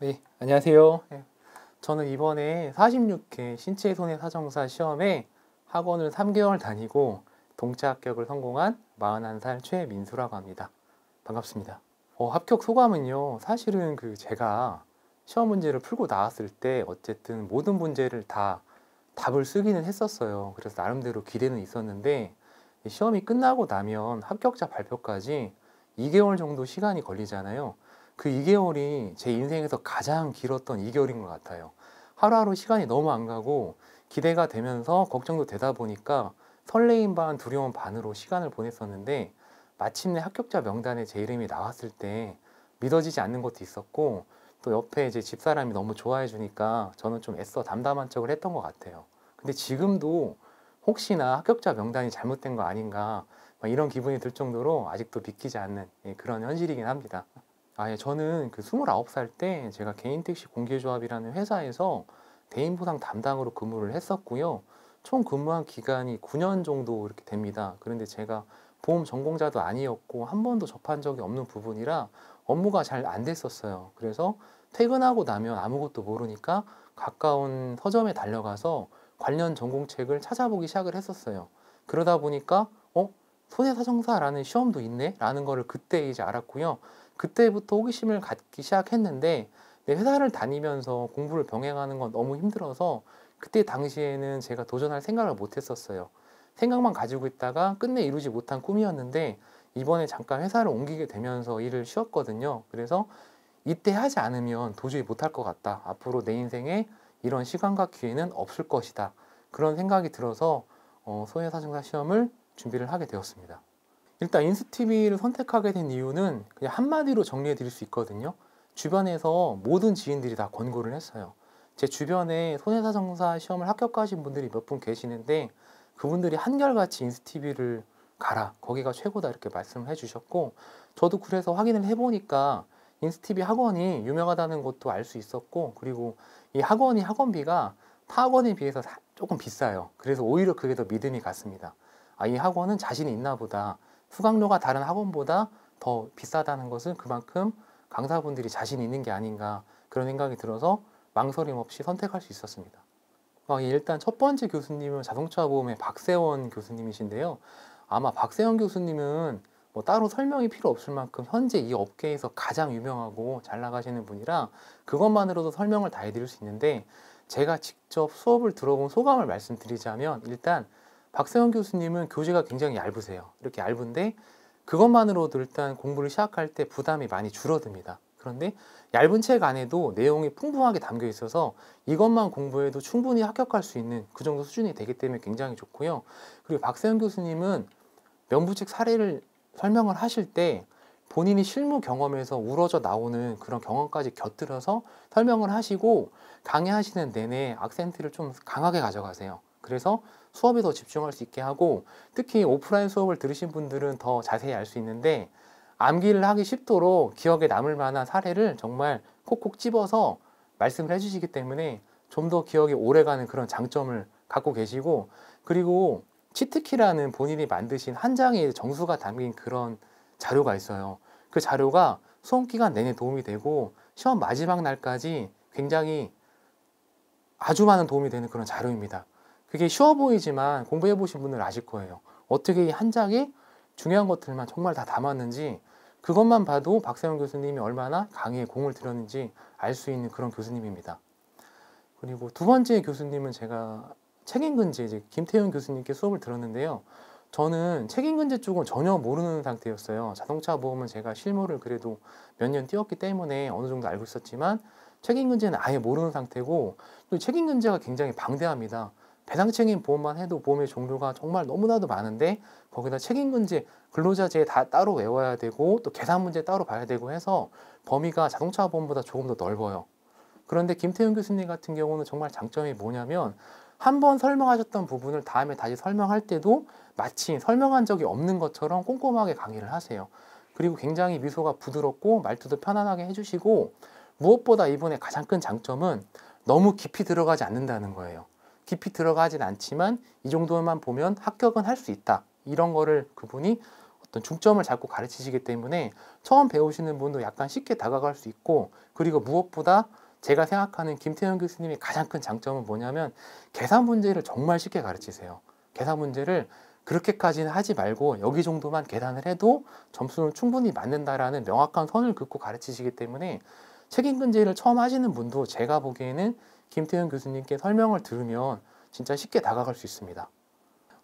네, 안녕하세요. 예. 저는 이번에 46회 신체 손해 사정사 시험에 학원을 3개월 다니고 동차 합격을 성공한 41살 최민수라고 합니다. 반갑습니다. 어, 합격 소감은요. 사실은 그 제가 시험 문제를 풀고 나왔을 때 어쨌든 모든 문제를 다 답을 쓰기는 했었어요. 그래서 나름대로 기대는 있었는데 시험이 끝나고 나면 합격자 발표까지 2개월 정도 시간이 걸리잖아요. 그 2개월이 제 인생에서 가장 길었던 2개월인 것 같아요. 하루하루 시간이 너무 안 가고 기대가 되면서 걱정도 되다 보니까 설레임 반 두려움 반으로 시간을 보냈었는데 마침내 합격자 명단에 제 이름이 나왔을 때 믿어지지 않는 것도 있었고 또 옆에 이제 집사람이 너무 좋아해 주니까 저는 좀 애써 담담한 척을 했던 것 같아요. 근데 지금도 혹시나 합격자 명단이 잘못된 거 아닌가 이런 기분이 들 정도로 아직도 믿기지 않는 예, 그런 현실이긴 합니다. 아, 예, 저는 그 29살 때 제가 개인택시 공개조합이라는 회사에서 대인보상 담당으로 근무를 했었고요. 총 근무한 기간이 9년 정도 이렇게 됩니다. 그런데 제가 보험 전공자도 아니었고 한 번도 접한 적이 없는 부분이라 업무가 잘 안 됐었어요. 그래서 퇴근하고 나면 아무것도 모르니까 가까운 서점에 달려가서 관련 전공책을 찾아보기 시작을 했었어요. 그러다 보니까 어? 손해사정사라는 시험도 있네? 라는 거를 그때 이제 알았고요. 그때부터 호기심을 갖기 시작했는데 회사를 다니면서 공부를 병행하는 건 너무 힘들어서 그때 당시에는 제가 도전할 생각을 못 했었어요. 생각만 가지고 있다가 끝내 이루지 못한 꿈이었는데 이번에 잠깐 회사를 옮기게 되면서 일을 쉬었거든요. 그래서 이때 하지 않으면 도저히 못할 것 같다. 앞으로 내 인생에 이런 시간과 기회는 없을 것이다. 그런 생각이 들어서 어, 소외사정사 시험을 준비를 하게 되었습니다. 일단 인스티비를 선택하게 된 이유는 그냥 한마디로 정리해 드릴 수 있거든요. 주변에서 모든 지인들이 다 권고를 했어요. 제 주변에 손해사정사 시험을 합격하신 분들이 몇 분 계시는데 그분들이 한결같이 인스티비를 가라. 거기가 최고다. 이렇게 말씀을 해주셨고 저도 그래서 확인을 해보니까 인스티비 학원이 유명하다는 것도 알 수 있었고 그리고 이 학원이 학원비가 타 학원에 비해서 조금 비싸요. 그래서 오히려 그게 더 믿음이 갔습니다. 아, 이 학원은 자신이 있나 보다. 수강료가 다른 학원보다 더 비싸다는 것은 그만큼 강사분들이 자신 있는 게 아닌가 그런 생각이 들어서 망설임 없이 선택할 수 있었습니다. 아, 예, 일단 첫 번째 교수님은 자동차 보험의 박세원 교수님이신데요. 아마 박세원 교수님은 뭐 따로 설명이 필요 없을 만큼 현재 이 업계에서 가장 유명하고 잘 나가시는 분이라 그것만으로도 설명을 다 해드릴 수 있는데 제가 직접 수업을 들어본 소감을 말씀드리자면 일단 박세원 교수님은 교재가 굉장히 얇으세요. 이렇게 얇은데 그것만으로도 일단 공부를 시작할 때 부담이 많이 줄어듭니다. 그런데 얇은 책 안에도 내용이 풍부하게 담겨 있어서 이것만 공부해도 충분히 합격할 수 있는 그 정도 수준이 되기 때문에 굉장히 좋고요. 그리고 박세현 교수님은 명부책 사례를 설명을 하실 때 본인이 실무 경험에서 우러져 나오는 그런 경험까지 곁들여서 설명을 하시고 강의하시는 내내 악센트를 좀 강하게 가져가세요. 그래서 수업에 더 집중할 수 있게 하고 특히 오프라인 수업을 들으신 분들은 더 자세히 알 수 있는데 암기를 하기 쉽도록 기억에 남을 만한 사례를 정말 콕콕 집어서 말씀을 해주시기 때문에 좀 더 기억에 오래가는 그런 장점을 갖고 계시고 그리고 치트키라는 본인이 만드신 한 장의 정수가 담긴 그런 자료가 있어요. 그 자료가 수험 기간 내내 도움이 되고 시험 마지막 날까지 굉장히 아주 많은 도움이 되는 그런 자료입니다. 그게 쉬워 보이지만 공부해 보신 분들 아실 거예요. 어떻게 이 한 장에 중요한 것들만 정말 다 담았는지 그것만 봐도 박세영 교수님이 얼마나 강의에 공을 들였는지 알 수 있는 그런 교수님입니다. 그리고 두 번째 교수님은 제가 책임근제 이제 김태현 교수님께 수업을 들었는데요. 저는 책임근제 쪽은 전혀 모르는 상태였어요. 자동차 보험은 제가 실무를 그래도 몇 년 뛰었기 때문에 어느 정도 알고 있었지만 책임근제는 아예 모르는 상태고 또 책임근제가 굉장히 방대합니다. 배당책임 보험만 해도 보험의 종류가 정말 너무나도 많은데 거기다 책임 문제, 근로자제 다 따로 외워야 되고 또 계산 문제 따로 봐야 되고 해서 범위가 자동차 보험보다 조금 더 넓어요. 그런데 김태윤 교수님 같은 경우는 정말 장점이 뭐냐면 한 번 설명하셨던 부분을 다음에 다시 설명할 때도 마치 설명한 적이 없는 것처럼 꼼꼼하게 강의를 하세요. 그리고 굉장히 미소가 부드럽고 말투도 편안하게 해주시고 무엇보다 이분의 가장 큰 장점은 너무 깊이 들어가지 않는다는 거예요. 깊이 들어가진 않지만 이 정도만 보면 합격은 할 수 있다. 이런 거를 그분이 어떤 중점을 잡고 가르치시기 때문에 처음 배우시는 분도 약간 쉽게 다가갈 수 있고 그리고 무엇보다 제가 생각하는 김태형 교수님의 가장 큰 장점은 뭐냐면 계산 문제를 정말 쉽게 가르치세요. 계산 문제를 그렇게까지는 하지 말고 여기 정도만 계산을 해도 점수는 충분히 맞는다라는 명확한 선을 긋고 가르치시기 때문에 책임근제를 처음 하시는 분도 제가 보기에는 김태현 교수님께 설명을 들으면 진짜 쉽게 다가갈 수 있습니다.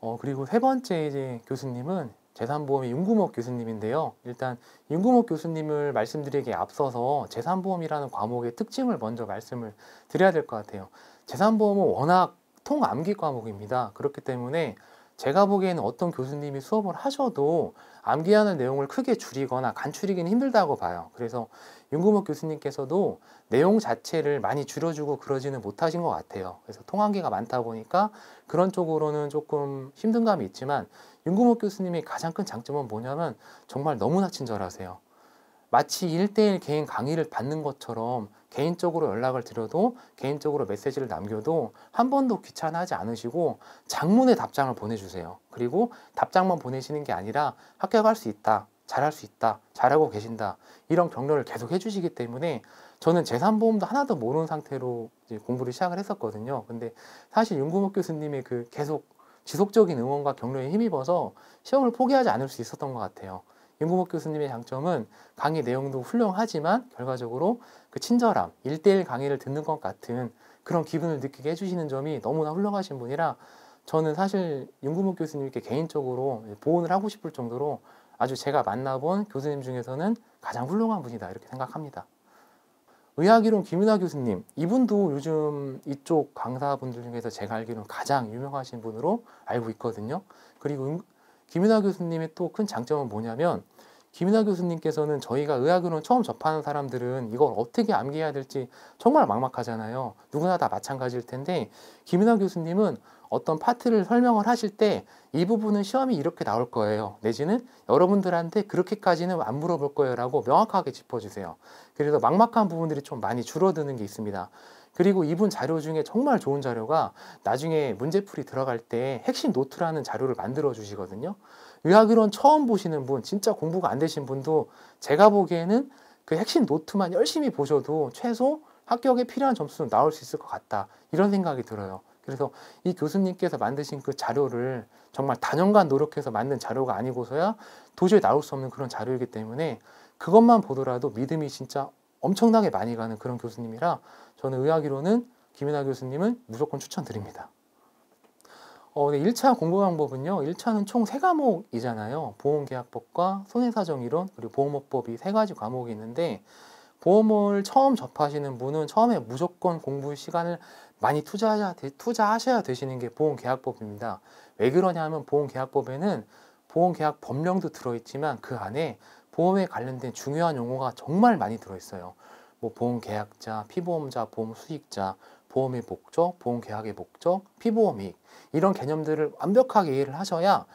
어, 그리고 세 번째 이제 교수님은 재산보험의 윤구목 교수님인데요. 일단 윤구목 교수님을 말씀드리기에 앞서서 재산보험이라는 과목의 특징을 먼저 말씀을 드려야 될 것 같아요. 재산보험은 워낙 통암기 과목입니다. 그렇기 때문에 제가 보기에는 어떤 교수님이 수업을 하셔도 암기하는 내용을 크게 줄이거나 간추리기는 힘들다고 봐요. 그래서 윤구목 교수님께서도 내용 자체를 많이 줄여주고 그러지는 못하신 것 같아요. 그래서 통한기가 많다 보니까 그런 쪽으로는 조금 힘든 감이 있지만 윤구목 교수님이 가장 큰 장점은 뭐냐면 정말 너무나 친절하세요. 마치 일대일 개인 강의를 받는 것처럼 개인적으로 연락을 드려도 개인적으로 메시지를 남겨도 한 번도 귀찮아하지 않으시고 장문의 답장을 보내주세요. 그리고 답장만 보내시는 게 아니라 합격할 수 있다. 잘할 수 있다. 잘하고 계신다. 이런 격려를 계속 해주시기 때문에 저는 재산보험도 하나도 모르는 상태로 공부를 시작을 했었거든요. 근데 사실 윤구목 교수님의 그 계속 지속적인 응원과 격려에 힘입어서 시험을 포기하지 않을 수 있었던 것 같아요. 윤구목 교수님의 장점은 강의 내용도 훌륭하지만 결과적으로 그 친절함, 일대일 강의를 듣는 것 같은 그런 기분을 느끼게 해주시는 점이 너무나 훌륭하신 분이라 저는 사실 윤구목 교수님께 개인적으로 보온을 하고 싶을 정도로 아주 제가 만나본 교수님 중에서는 가장 훌륭한 분이다 이렇게 생각합니다. 의학이론 김윤아 교수님 이분도 요즘 이쪽 강사분들 중에서 제가 알기로는 가장 유명하신 분으로 알고 있거든요. 그리고 김윤아 교수님의 또 큰 장점은 뭐냐면 김윤아 교수님께서는 저희가 의학으로 처음 접하는 사람들은 이걸 어떻게 암기해야 될지 정말 막막하잖아요. 누구나 다 마찬가지일 텐데 김윤아 교수님은 어떤 파트를 설명을 하실 때 이 부분은 시험이 이렇게 나올 거예요. 내지는 여러분들한테 그렇게까지는 안 물어볼 거예요 라고 명확하게 짚어주세요. 그래서 막막한 부분들이 좀 많이 줄어드는 게 있습니다. 그리고 이분 자료 중에 정말 좋은 자료가 나중에 문제풀이 들어갈 때 핵심 노트라는 자료를 만들어 주시거든요. 의학이론 처음 보시는 분, 진짜 공부가 안 되신 분도 제가 보기에는 그 핵심 노트만 열심히 보셔도 최소 합격에 필요한 점수는 나올 수 있을 것 같다. 이런 생각이 들어요. 그래서 이 교수님께서 만드신 그 자료를 정말 단연간 노력해서 만든 자료가 아니고서야 도저히 나올 수 없는 그런 자료이기 때문에 그것만 보더라도 믿음이 진짜 엄청나게 많이 가는 그런 교수님이라 저는 의학이론은 김연하 교수님은 무조건 추천드립니다. 어, 네, 1차 공부 방법은요. 1차는 총 3과목이잖아요. 보험계약법과 손해사정이론 그리고 보험업법이 3가지 과목이 있는데 보험을 처음 접하시는 분은 처음에 무조건 공부 시간을 많이 투자하셔야, 투자하셔야 되시는 게 보험계약법입니다. 왜 그러냐 하면 보험계약법에는 보험계약 법령도 들어있지만 그 안에 보험에 관련된 중요한 용어가 정말 많이 들어있어요. 뭐 보험계약자, 피보험자, 보험수익자, 보험의 목적, 보험계약의 목적, 피보험이익 이런 개념들을 완벽하게 이해를 하셔야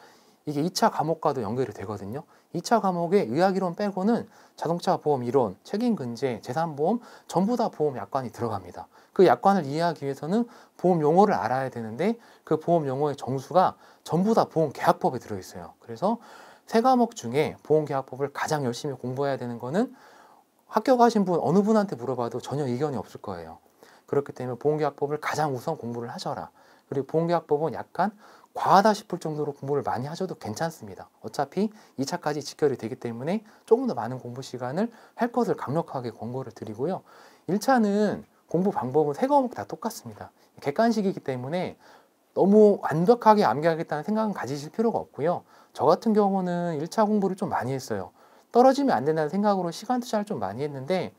이게 2차 과목과도 연결이 되거든요. 2차 과목의 의학이론 빼고는 자동차 보험 이론, 책임근제, 재산보험 전부 다 보험 약관이 들어갑니다. 그 약관을 이해하기 위해서는 보험 용어를 알아야 되는데 그 보험 용어의 정수가 전부 다 보험 계약법에 들어있어요. 그래서 세 과목 중에 보험 계약법을 가장 열심히 공부해야 되는 거는 합격하신분 어느 분한테 물어봐도 전혀 이견이 없을 거예요. 그렇기 때문에 보험계약법을 가장 우선 공부를 하셔라. 그리고 보험계약법은 약간 과하다 싶을 정도로 공부를 많이 하셔도 괜찮습니다. 어차피 2차까지 직결이 되기 때문에 조금 더 많은 공부 시간을 할 것을 강력하게 권고를 드리고요. 1차는 공부 방법은 세 과목 다 똑같습니다. 객관식이기 때문에 너무 완벽하게 암기하겠다는 생각은 가지실 필요가 없고요. 저 같은 경우는 1차 공부를 좀 많이 했어요. 떨어지면 안 된다는 생각으로 시간 투자를 좀 많이 했는데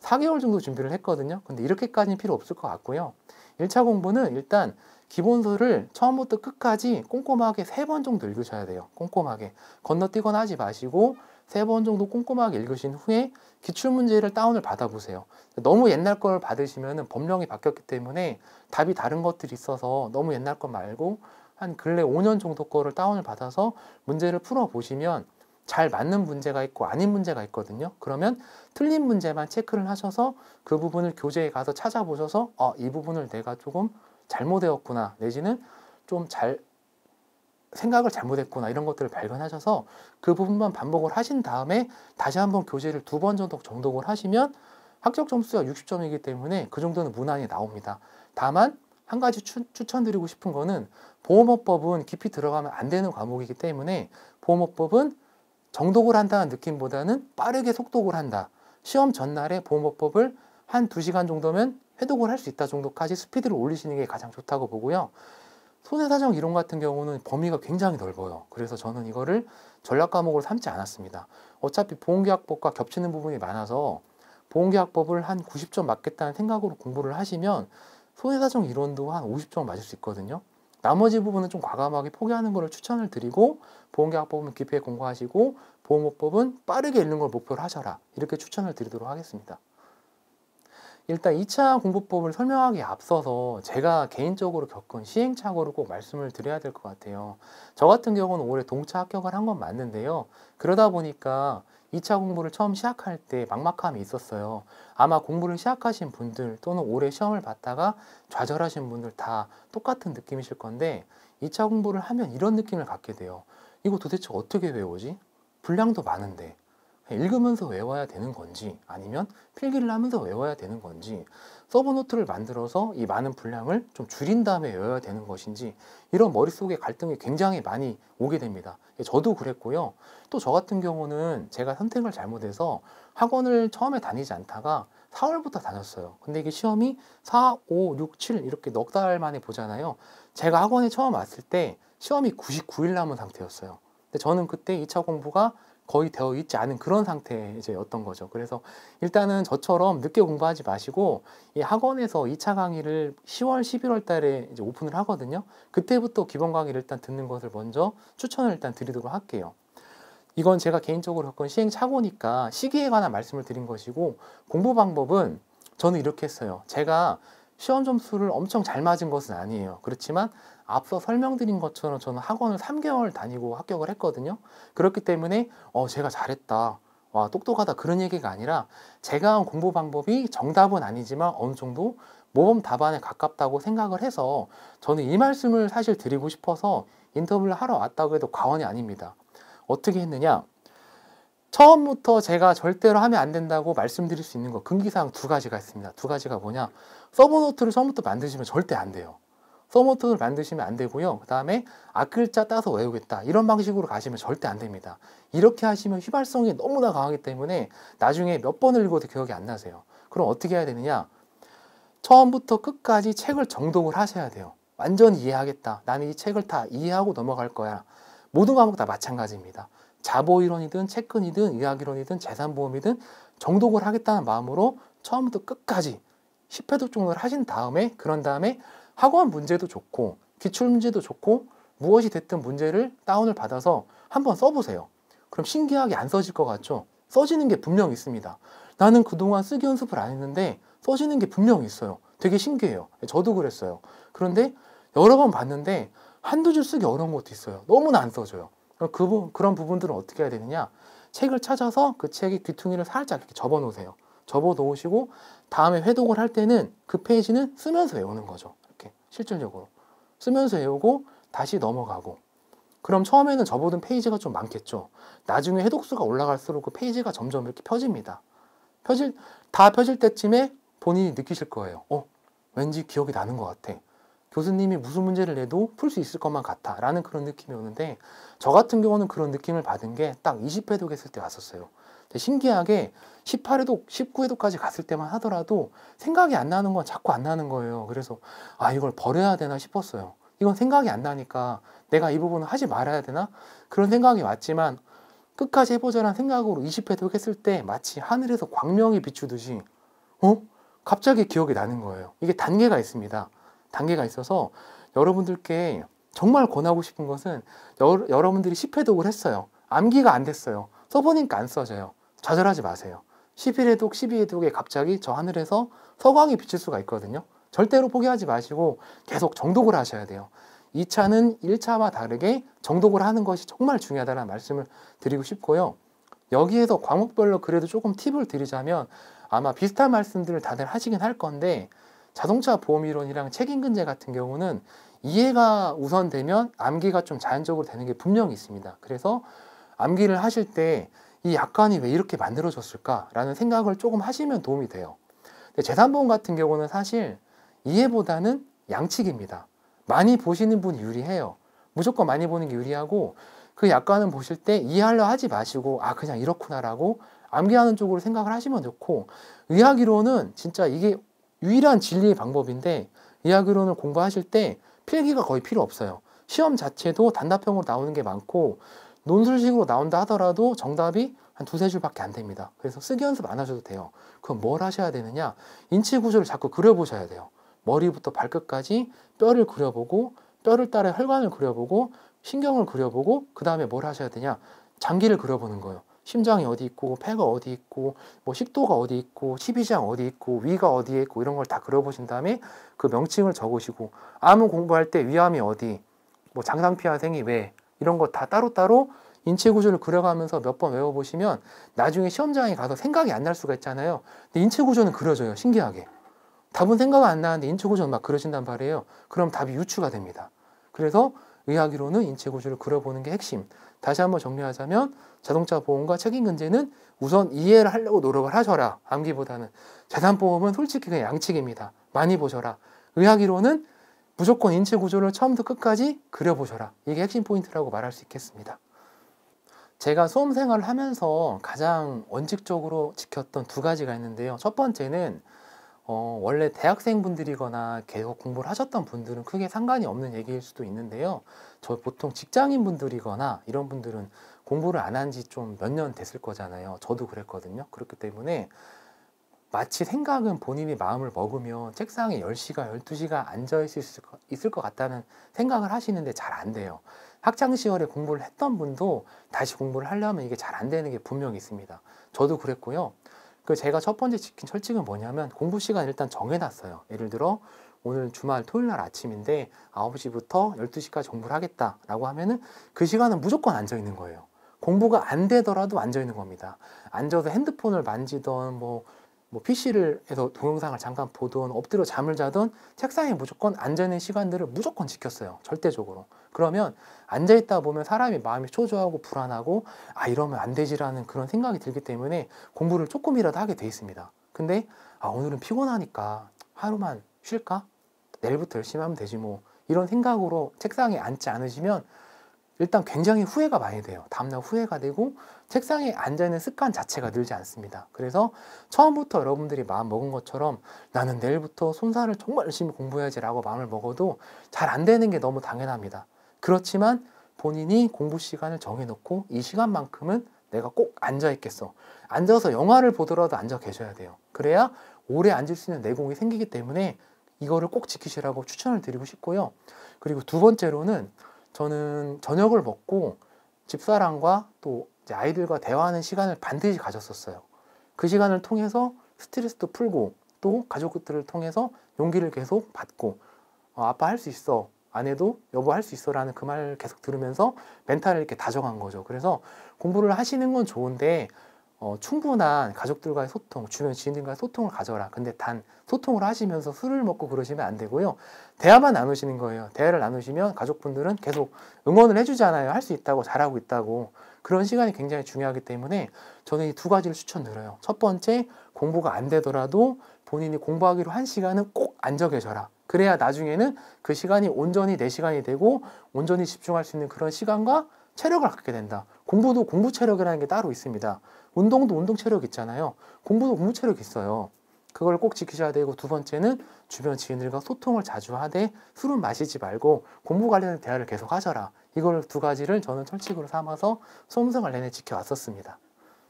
4개월 정도 준비를 했거든요. 근데 이렇게까지는 필요 없을 것 같고요. 1차 공부는 일단 기본서를 처음부터 끝까지 꼼꼼하게 3번 정도 읽으셔야 돼요. 꼼꼼하게. 건너뛰거나 하지 마시고 3번 정도 꼼꼼하게 읽으신 후에 기출문제를 다운을 받아보세요. 너무 옛날 걸 받으시면 법령이 바뀌었기 때문에 답이 다른 것들이 있어서 너무 옛날 것 말고 한 근래 5년 정도 거를 다운을 받아서 문제를 풀어보시면 잘 맞는 문제가 있고 아닌 문제가 있거든요. 그러면 틀린 문제만 체크를 하셔서 그 부분을 교재에 가서 찾아보셔서 어, 이 부분을 내가 조금 잘못 되었구나 내지는 좀잘 생각을 잘못했구나 이런 것들을 발견하셔서 그 부분만 반복을 하신 다음에 다시 한번 교재를 두 번 정도 정독을 하시면 학적 점수가 60점이기 때문에 그 정도는 무난히 나옵니다. 다만 한 가지 추, 추천드리고 싶은 거는 보험업법은 깊이 들어가면 안 되는 과목이기 때문에 보험업법은 정독을 한다는 느낌보다는 빠르게 속독을 한다. 시험 전날에 보험업법을 한 두시간 정도면 해독을 할 수 있다 정도까지 스피드를 올리시는 게 가장 좋다고 보고요. 손해사정 이론 같은 경우는 범위가 굉장히 넓어요. 그래서 저는 이거를 전략 과목으로 삼지 않았습니다. 어차피 보험계약법과 겹치는 부분이 많아서 보험계약법을 한 90점 맞겠다는 생각으로 공부를 하시면 손해사정 이론도 한 50점 맞을 수 있거든요. 나머지 부분은 좀 과감하게 포기하는 것을 추천을 드리고 보험계약법은 깊이 공부하시고 보험업법은 빠르게 읽는 걸 목표로 하셔라 이렇게 추천을 드리도록 하겠습니다. 일단 2차 공부법을 설명하기 앞서서 제가 개인적으로 겪은 시행착오를 꼭 말씀을 드려야 될 것 같아요. 저 같은 경우는 올해 동차 합격을 한 건 맞는데요. 그러다 보니까 2차 공부를 처음 시작할 때 막막함이 있었어요. 아마 공부를 시작하신 분들 또는 올해 시험을 봤다가 좌절하신 분들 다 똑같은 느낌이실 건데 2차 공부를 하면 이런 느낌을 갖게 돼요. 이거 도대체 어떻게 배우지 분량도 많은데 읽으면서 외워야 되는 건지 아니면 필기를 하면서 외워야 되는 건지 서브노트를 만들어서 이 많은 분량을 좀 줄인 다음에 외워야 되는 것인지 이런 머릿속에 갈등이 굉장히 많이 오게 됩니다. 예, 저도 그랬고요. 또 저 같은 경우는 제가 선택을 잘못해서 학원을 처음에 다니지 않다가 4월부터 다녔어요. 근데 이게 시험이 4, 5, 6, 7 이렇게 넉 달 만에 보잖아요. 제가 학원에 처음 왔을 때 시험이 99일 남은 상태였어요. 근데 저는 그때 2차 공부가 거의 되어 있지 않은 그런 상태 였던 거죠. 그래서 일단은 저처럼 늦게 공부하지 마시고 이 학원에서 2차 강의를 10월, 11월 달에 이제 오픈을 하거든요. 그때부터 기본 강의를 일단 듣는 것을 먼저 추천을 일단 드리도록 할게요. 이건 제가 개인적으로 겪은 시행착오니까 시기에 관한 말씀을 드린 것이고 공부 방법은 저는 이렇게 했어요. 제가 시험 점수를 엄청 잘 맞은 것은 아니에요. 그렇지만 앞서 설명드린 것처럼 저는 학원을 3개월 다니고 합격을 했거든요. 그렇기 때문에 어, 제가 잘했다. 와, 똑똑하다. 그런 얘기가 아니라 제가 한 공부 방법이 정답은 아니지만 어느 정도 모범 답안에 가깝다고 생각을 해서 저는 이 말씀을 사실 드리고 싶어서 인터뷰를 하러 왔다고 해도 과언이 아닙니다. 어떻게 했느냐? 처음부터 제가 절대로 하면 안 된다고 말씀드릴 수 있는 거금기사항두 가지가 있습니다. 두 가지가 뭐냐? 서브 노트를 처음부터 만드시면 절대 안 돼요. 서머턴를 만드시면 안 되고요. 그 다음에 앞글자 따서 외우겠다. 이런 방식으로 가시면 절대 안 됩니다. 이렇게 하시면 휘발성이 너무나 강하기 때문에 나중에 몇 번을 읽어도 기억이 안 나세요. 그럼 어떻게 해야 되느냐? 처음부터 끝까지 책을 정독을 하셔야 돼요. 완전 이해하겠다. 나는 이 책을 다 이해하고 넘어갈 거야. 모든 과목 다 마찬가지입니다. 자보이론이든 채권이든 의학이론이든 재산보험이든 정독을 하겠다는 마음으로 처음부터 끝까지 1 0회도 정도를 하신 다음에 그런 다음에 학원 문제도 좋고 기출 문제도 좋고 무엇이 됐든 문제를 다운을 받아서 한번 써보세요. 그럼 신기하게 안 써질 것 같죠? 써지는 게 분명 있습니다. 나는 그동안 쓰기 연습을 안 했는데 써지는 게 분명 있어요. 되게 신기해요. 저도 그랬어요. 그런데 여러 번 봤는데 한두 줄 쓰기 어려운 것도 있어요. 너무나 안 써져요. 그, 그런 부분들은 어떻게 해야 되느냐? 책을 찾아서 그 책의 귀퉁이를 살짝 이렇게 접어 놓으세요. 접어 놓으시고 다음에 회독을 할 때는 그 페이지는 쓰면서 외우는 거죠. 실질적으로. 쓰면서 외우고 다시 넘어가고. 그럼 처음에는 접어둔 페이지가 좀 많겠죠. 나중에 해독수가 올라갈수록 그 페이지가 점점 이렇게 펴집니다. 펴질, 다 펴질 때쯤에 본인이 느끼실 거예요. 어, 왠지 기억이 나는 것 같아. 교수님이 무슨 문제를 내도 풀 수 있을 것만 같아. 라는 그런 느낌이 오는데, 저 같은 경우는 그런 느낌을 받은 게 딱 20회 독했을 때 왔었어요. 신기하게 18회도, 19회도까지 갔을 때만 하더라도 생각이 안 나는 건 자꾸 안 나는 거예요. 그래서 아, 이걸 버려야 되나 싶었어요. 이건 생각이 안 나니까 내가 이 부분을 하지 말아야 되나? 그런 생각이 왔지만 끝까지 해보자는 생각으로 20회도 했을 때 마치 하늘에서 광명이 비추듯이 어? 갑자기 기억이 나는 거예요. 이게 단계가 있습니다. 단계가 있어서 여러분들께 정말 권하고 싶은 것은 여, 러분들이 10회독을 했어요. 암기가 안 됐어요. 써보니까 안 써져요. 좌절하지 마세요. 11회독, 12회독에 갑자기 저 하늘에서 서광이 비칠 수가 있거든요. 절대로 포기하지 마시고 계속 정독을 하셔야 돼요. 2차는 1차와 다르게 정독을 하는 것이 정말 중요하다는 말씀을 드리고 싶고요. 여기에서 과목별로 그래도 조금 팁을 드리자면 아마 비슷한 말씀들을 다들 하시긴 할 건데 자동차 보험이론이랑 책임근제 같은 경우는 이해가 우선되면 암기가 좀 자연적으로 되는 게 분명히 있습니다. 그래서 암기를 하실 때이 약관이 왜 이렇게 만들어졌을까라는 생각을 조금 하시면 도움이 돼요. 재산보험 같은 경우는 사실 이해보다는 양측입니다. 많이 보시는 분이 유리해요. 무조건 많이 보는 게 유리하고 그 약관은 보실 때 이해하려 하지 마시고 아 그냥 이렇구나라고 암기하는 쪽으로 생각을 하시면 좋고 의학이론은 진짜 이게 유일한 진리의 방법인데 의학이론을 공부하실 때 필기가 거의 필요 없어요. 시험 자체도 단답형으로 나오는 게 많고 논술식으로 나온다 하더라도 정답이 한 두세 줄밖에 안 됩니다. 그래서 쓰기 연습 안 하셔도 돼요. 그럼 뭘 하셔야 되느냐? 인체 구조를 자꾸 그려보셔야 돼요. 머리부터 발끝까지 뼈를 그려보고 뼈를 따라 혈관을 그려보고 신경을 그려보고 그 다음에 뭘 하셔야 되냐? 장기를 그려보는 거예요. 심장이 어디 있고 폐가 어디 있고 뭐 식도가 어디 있고 십이장 어디 있고 위가 어디에 있고 이런 걸 다 그려보신 다음에 그 명칭을 적으시고 암을 공부할 때 위암이 어디 뭐 장상피하생이 왜 이런 거 다 따로따로 인체 구조를 그려가면서 몇 번 외워보시면 나중에 시험장에 가서 생각이 안 날 수가 있잖아요. 근데 인체 구조는 그려져요. 신기하게. 답은 생각은 안 나는데 인체 구조는 막 그려진단 말이에요. 그럼 답이 유추가 됩니다. 그래서 의학이론은 인체 구조를 그려보는 게 핵심. 다시 한번 정리하자면 자동차 보험과 책임 근제는 우선 이해를 하려고 노력을 하셔라. 암기보다는. 재산 보험은 솔직히 그냥 양측입니다. 많이 보셔라. 의학이론은 무조건 인체 구조를 처음부터 끝까지 그려보셔라. 이게 핵심 포인트라고 말할 수 있겠습니다. 제가 수험 생활을 하면서 가장 원칙적으로 지켰던 두 가지가 있는데요. 첫 번째는 어, 원래 대학생분들이거나 계속 공부를 하셨던 분들은 크게 상관이 없는 얘기일 수도 있는데요. 저 보통 직장인분들이거나 이런 분들은 공부를 안 한 지 좀 몇 년 됐을 거잖아요. 저도 그랬거든요. 그렇기 때문에 마치 생각은 본인이 마음을 먹으며 책상에 1 0시가1 2시가 앉아있을 있을 것 같다는 생각을 하시는데 잘 안 돼요. 학창시절에 공부를 했던 분도 다시 공부를 하려면 이게 잘 안 되는 게 분명히 있습니다. 저도 그랬고요. 그 제가 첫 번째 지킨 철칙은 뭐냐면 공부 시간 일단 정해놨어요. 예를 들어 오늘 주말 토요일 날 아침인데 9시부터 12시까지 공부를 하겠다라고 하면은 그 시간은 무조건 앉아 있는 거예요. 공부가 안 되더라도 앉아 있는 겁니다. 앉아서 핸드폰을 만지던 뭐뭐 PC를 해서 동영상을 잠깐 보던 엎드려 잠을 자던 책상에 무조건 앉아있는 시간들을 무조건 지켰어요. 절대적으로. 그러면 앉아있다 보면 사람이 마음이 초조하고 불안하고 아 이러면 안 되지라는 그런 생각이 들기 때문에 공부를 조금이라도 하게 돼 있습니다. 근데 아 오늘은 피곤하니까 하루만 쉴까? 내일부터 열심히 하면 되지 뭐 이런 생각으로 책상에 앉지 않으시면 일단 굉장히 후회가 많이 돼요. 다음날 후회가 되고 책상에 앉아있는 습관 자체가 늘지 않습니다. 그래서 처음부터 여러분들이 마음 먹은 것처럼 나는 내일부터 손사를 정말 열심히 공부해야지 라고 마음을 먹어도 잘 안 되는 게 너무 당연합니다. 그렇지만 본인이 공부 시간을 정해놓고 이 시간만큼은 내가 꼭 앉아있겠어. 앉아서 영화를 보더라도 앉아 계셔야 돼요. 그래야 오래 앉을 수 있는 내공이 생기기 때문에 이거를 꼭 지키시라고 추천을 드리고 싶고요. 그리고 두 번째로는 저는 저녁을 먹고 집사람과 또 아이들과 대화하는 시간을 반드시 가졌었어요. 그 시간을 통해서 스트레스도 풀고 또 가족들을 통해서 용기를 계속 받고 어, 아빠 할 수 있어 아내도 여보 할 수 있어라는 그 말을 계속 들으면서 멘탈을 이렇게 다져간 거죠. 그래서 공부를 하시는 건 좋은데 어, 충분한 가족들과의 소통, 주변 지인들과의 소통을 가져라. 근데 단 소통을 하시면서 술을 먹고 그러시면 안 되고요. 대화만 나누시는 거예요. 대화를 나누시면 가족분들은 계속 응원을 해주잖아요. 할 수 있다고, 잘하고 있다고. 그런 시간이 굉장히 중요하기 때문에 저는 이 두 가지를 추천드려요. 첫 번째, 공부가 안 되더라도 본인이 공부하기로 한 시간은 꼭 앉아 계셔라. 그래야 나중에는 그 시간이 온전히 내 시간이 되고 온전히 집중할 수 있는 그런 시간과 체력을 갖게 된다. 공부도 공부 체력이라는 게 따로 있습니다. 운동도 운동 체력 있잖아요. 공부도 공부 체력 있어요. 그걸 꼭 지키셔야 되고 두 번째는 주변 지인들과 소통을 자주 하되 술은 마시지 말고 공부 관련 대화를 계속 하셔라. 이걸 두 가지를 저는 철칙으로 삼아서 수험생활 내내 지켜왔었습니다.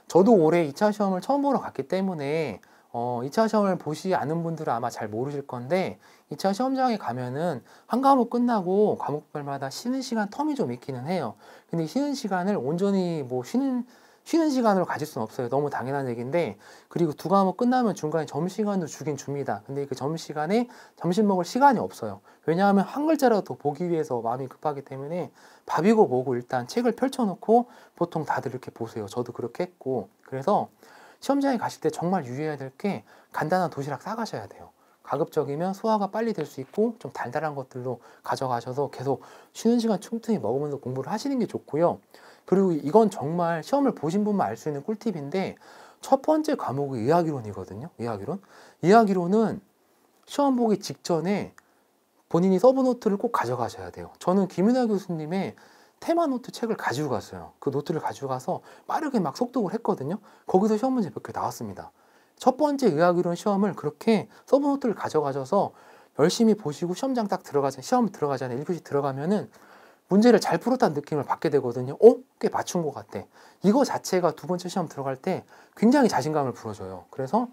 저도 올해 2차 시험을 처음 보러 갔기 때문에 어, 2차 시험을 보지 않은 분들은 아마 잘 모르실 건데 2차 시험장에 가면은 한 과목 끝나고 과목별마다 쉬는 시간 텀이 좀 있기는 해요. 근데 쉬는 시간을 온전히 뭐 쉬는 쉬는 시간으로 가질 수는 없어요. 너무 당연한 얘기인데 그리고 두 과목 끝나면 중간에 점심시간도 주긴 줍니다. 근데 그 점심시간에 점심 먹을 시간이 없어요. 왜냐하면 한 글자라도 보기 위해서 마음이 급하기 때문에 밥이고 뭐고 일단 책을 펼쳐놓고 보통 다들 이렇게 보세요. 저도 그렇게 했고 그래서 시험장에 가실 때 정말 유의해야 될 게 간단한 도시락 싸가셔야 돼요. 가급적이면 소화가 빨리 될 수 있고 좀 달달한 것들로 가져가셔서 계속 쉬는 시간 충분히 먹으면서 공부를 하시는 게 좋고요. 그리고 이건 정말 시험을 보신 분만 알 수 있는 꿀팁인데 첫 번째 과목이 의학이론이거든요의학이론이학이론은 시험 보기 직전에 본인이 서브노트를 꼭 가져가셔야 돼요. 저는 김윤아 교수님의 테마 노트 책을 가지고 갔어요. 그 노트를 가지고 가서 빠르게 막 속독을 했거든요. 거기서 시험 문제 몇 개 나왔습니다. 첫 번째 의학이론 시험을 그렇게 서브노트를 가져가셔서 열심히 보시고 시험장 딱 들어가자, 시험 들어가잖아요. 1교시 들어가면은 문제를 잘 풀었다는 느낌을 받게 되거든요. 어? 꽤 맞춘 것 같아. 이거 자체가 두 번째 시험 들어갈 때 굉장히 자신감을 불어줘요. 그래서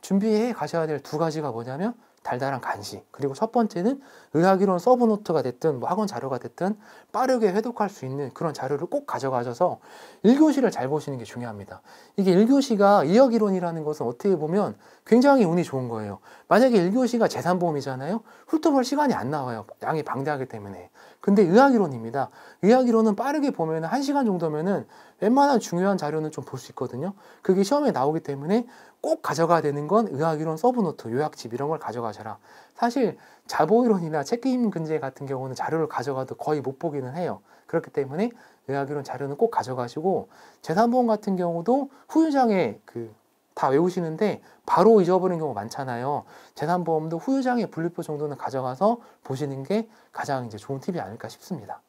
준비해 가셔야 될 두 가지가 뭐냐면 달달한 간식 그리고 첫 번째는 의학이론 서브노트가 됐든 뭐 학원 자료가 됐든 빠르게 회독할 수 있는 그런 자료를 꼭 가져가셔서 1교시를 잘 보시는 게 중요합니다 이게 1교시가 의학이론이라는 것은 어떻게 보면 굉장히 운이 좋은 거예요 만약에 1교시가 재산보험이잖아요 훑어볼 시간이 안 나와요 양이 방대하기 때문에 근데 의학이론입니다. 의학이론은 빠르게 보면 한시간 정도면은 웬만한 중요한 자료는 좀 볼 수 있거든요. 그게 시험에 나오기 때문에 꼭 가져가야 되는 건 의학이론 서브노트, 요약집 이런 걸 가져가셔라. 사실 자보이론이나 체크임 근제 같은 경우는 자료를 가져가도 거의 못 보기는 해요. 그렇기 때문에 의학이론 자료는 꼭 가져가시고 재산보험 같은 경우도 후유장애 그다 외우시는데 바로 잊어버리는 경우가 많잖아요. 재난보험도 후유장애 분리표 정도는 가져가서 보시는 게 가장 이제 좋은 팁이 아닐까 싶습니다.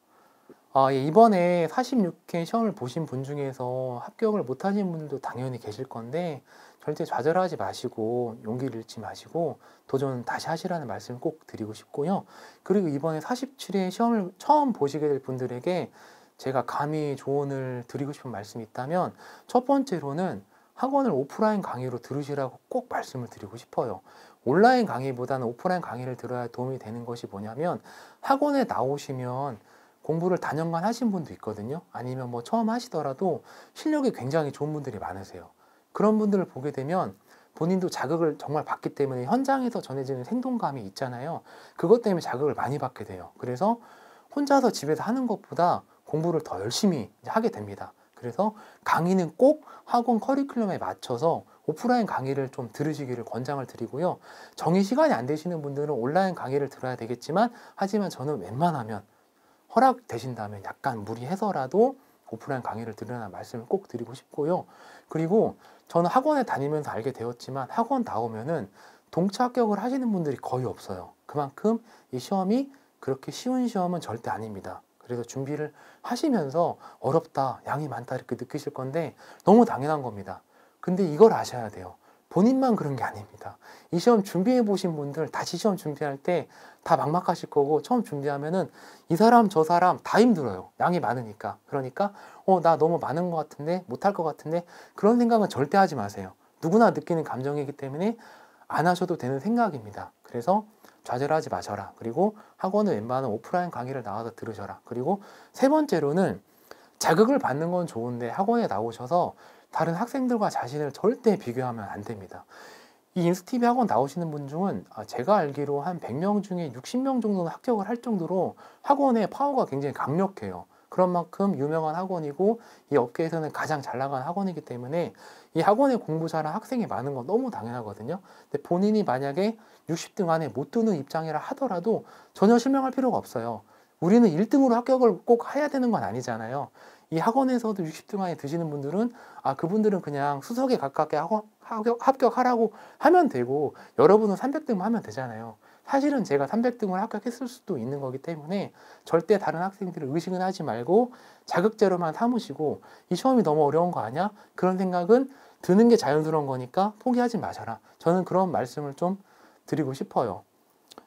아, 예, 이번에 46회 시험을 보신 분 중에서 합격을 못 하신 분들도 당연히 계실 건데 절대 좌절하지 마시고 용기를 잃지 마시고 도전 다시 하시라는 말씀 꼭 드리고 싶고요. 그리고 이번에 47회 시험을 처음 보시게 될 분들에게 제가 감히 조언을 드리고 싶은 말씀이 있다면 첫 번째로는 학원을 오프라인 강의로 들으시라고 꼭 말씀을 드리고 싶어요. 온라인 강의보다는 오프라인 강의를 들어야 도움이 되는 것이 뭐냐면 학원에 나오시면 공부를 단연간 하신 분도 있거든요. 아니면 뭐 처음 하시더라도 실력이 굉장히 좋은 분들이 많으세요. 그런 분들을 보게 되면 본인도 자극을 정말 받기 때문에 현장에서 전해지는 생동감이 있잖아요. 그것 때문에 자극을 많이 받게 돼요. 그래서 혼자서 집에서 하는 것보다 공부를 더 열심히 하게 됩니다. 그래서 강의는 꼭 학원 커리큘럼에 맞춰서 오프라인 강의를 좀 들으시기를 권장을 드리고요. 정의 시간이 안 되시는 분들은 온라인 강의를 들어야 되겠지만 하지만 저는 웬만하면 허락되신다면 약간 무리해서라도 오프라인 강의를 들으라는 말씀을 꼭 드리고 싶고요. 그리고 저는 학원에 다니면서 알게 되었지만 학원 다오면은 동차 합격을 하시는 분들이 거의 없어요. 그만큼 이 시험이 그렇게 쉬운 시험은 절대 아닙니다. 그래서 준비를 하시면서 어렵다, 양이 많다 이렇게 느끼실 건데 너무 당연한 겁니다. 근데 이걸 아셔야 돼요. 본인만 그런 게 아닙니다. 이 시험 준비해 보신 분들 다시 시험 준비할 때 다 막막하실 거고 처음 준비하면은 이 사람 저 사람 다 힘들어요. 양이 많으니까. 그러니까 어나 너무 많은 것 같은데 못할 것 같은데 그런 생각은 절대 하지 마세요. 누구나 느끼는 감정이기 때문에 안 하셔도 되는 생각입니다. 그래서 좌절하지 마셔라. 그리고 학원은 웬만한 오프라인 강의를 나와서 들으셔라. 그리고 세 번째로는 자극을 받는 건 좋은데 학원에 나오셔서 다른 학생들과 자신을 절대 비교하면 안 됩니다. 이 인스티비 학원 나오시는 분 중은 아, 제가 알기로 한 100명 중에 60명 정도는 합격을 할 정도로 학원의 파워가 굉장히 강력해요. 그런 만큼 유명한 학원이고 이 업계에서는 가장 잘 나가는 학원이기 때문에 이 학원에 공부 잘한 학생이 많은 건 너무 당연하거든요. 근데 본인이 만약에 60등 안에 못 드는 입장이라 하더라도 전혀 실명할 필요가 없어요. 우리는 1등으로 합격을 꼭 해야 되는 건 아니잖아요. 이 학원에서도 60등 안에 드시는 분들은 아 그분들은 그냥 수석에 가깝게 학원, 합격, 하라고 하면 되고 여러분은 300등 하면 되잖아요. 사실은 제가 300등을 합격했을 수도 있는 거기 때문에 절대 다른 학생들을 의식은 하지 말고 자극제로만 삼으시고 이 시험이 너무 어려운 거 아니야? 그런 생각은 드는 게 자연스러운 거니까 포기하지 마셔라. 저는 그런 말씀을 좀 드리고 싶어요.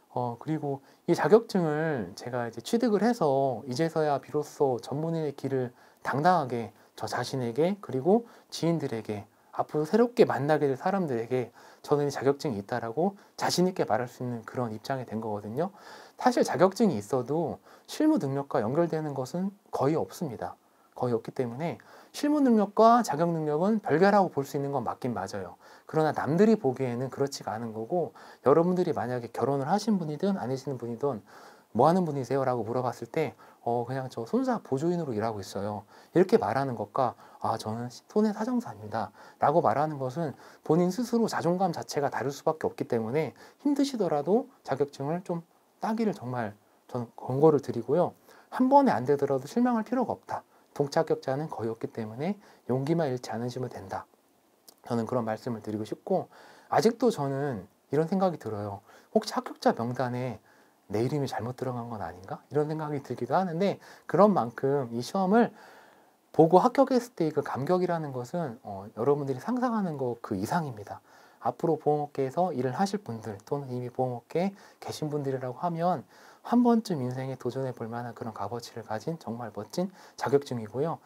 어, 그리고 이 자격증을 제가 이제 취득을 해서 이제서야 비로소 전문인의 길을 당당하게 저 자신에게 그리고 지인들에게 앞으로 새롭게 만나게 될 사람들에게 저는 자격증이 있다라고 자신 있게 말할 수 있는 그런 입장이 된 거거든요. 사실 자격증이 있어도 실무 능력과 연결되는 것은 거의 없습니다. 거의 없기 때문에 실무 능력과 자격 능력은 별개라고 볼 수 있는 건 맞긴 맞아요. 그러나 남들이 보기에는 그렇지가 않은 거고 여러분들이 만약에 결혼을 하신 분이든 아니시는 분이든 뭐 하는 분이세요? 라고 물어봤을 때 어, 그냥 저 손사 보조인으로 일하고 있어요. 이렇게 말하는 것과 아, 저는 손해 사정사입니다. 라고 말하는 것은 본인 스스로 자존감 자체가 다를 수밖에 없기 때문에 힘드시더라도 자격증을 좀 따기를 정말 저는 권고를 드리고요. 한 번에 안 되더라도 실망할 필요가 없다. 동차격자는 거의 없기 때문에 용기만 잃지 않으시면 된다. 저는 그런 말씀을 드리고 싶고 아직도 저는 이런 생각이 들어요. 혹시 합격자 명단에 내 이름이 잘못 들어간 건 아닌가? 이런 생각이 들기도 하는데 그런 만큼 이 시험을 보고 합격했을 때그 감격이라는 것은 어, 여러분들이 상상하는 것 그 이상입니다. 앞으로 보험업계에서 일을 하실 분들 또는 이미 보험업계에 계신 분들이라고 하면 한 번쯤 인생에 도전해 볼 만한 그런 값어치를 가진 정말 멋진 자격증이고요.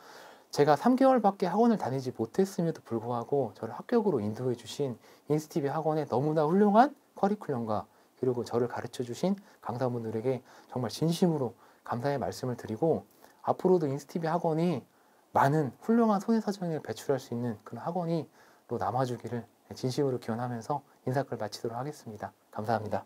제가 3개월밖에 학원을 다니지 못했음에도 불구하고 저를 합격으로 인도해 주신 인스티비 학원의 너무나 훌륭한 커리큘럼과 그리고 저를 가르쳐 주신 강사분들에게 정말 진심으로 감사의 말씀을 드리고 앞으로도 인스티비 학원이 많은 훌륭한 손해사정을 배출할 수 있는 그런 학원이 또 남아주기를 진심으로 기원하면서 인사글 마치도록 하겠습니다. 감사합니다.